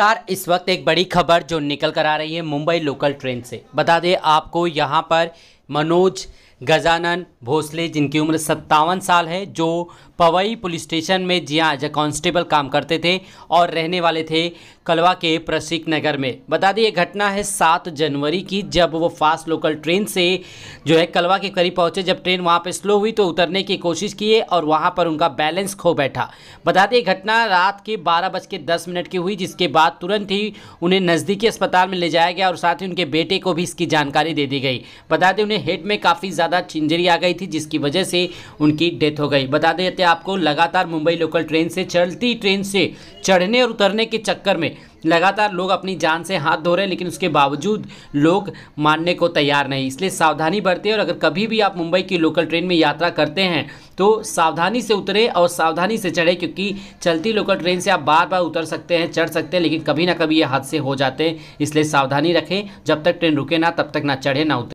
नमस्कार इस वक्त एक बड़ी खबर जो निकल कर आ रही है मुंबई लोकल ट्रेन से बता दें आपको यहाँ पर मनोज गजानन भोसले जिनकी उम्र सत्तावन साल है जो पवई पुलिस स्टेशन में जिया हाँ, एज कांस्टेबल काम करते थे और रहने वाले थे कलवा के प्रसिक नगर में बता दें ये घटना है सात जनवरी की जब वो फास्ट लोकल ट्रेन से जो है कलवा के करीब पहुंचे जब ट्रेन वहां पर स्लो हुई तो उतरने की कोशिश किए और वहां पर उनका बैलेंस खो बैठा बता दें घटना रात के बारह बज के दस मिनट की हुई जिसके बाद तुरंत ही उन्हें नज़दीकी अस्पताल में ले जाया गया और साथ ही उनके बेटे को भी इसकी जानकारी दे दी गई बता दें उन्हें हेड में काफ़ी ज़्यादा चिंजरी आ गई थी जिसकी वजह से उनकी डेथ हो गई बता देते आपको लगातार मुंबई लोकल ट्रेन से चलती ट्रेन से चढ़ने और उतरने के चक्कर में लगातार लोग अपनी जान से हाथ धो रहे हैं लेकिन उसके बावजूद लोग मानने को तैयार नहीं इसलिए सावधानी बरते और अगर कभी भी आप मुंबई की लोकल ट्रेन में यात्रा करते हैं तो सावधानी से उतरे और सावधानी से चढ़े क्योंकि चलती लोकल ट्रेन से आप बार बार उतर सकते हैं चढ़ सकते हैं लेकिन कभी ना कभी ये हादसे हो जाते हैं इसलिए सावधानी रखें जब तक ट्रेन रुके ना तब तक ना चढ़े ना उतरे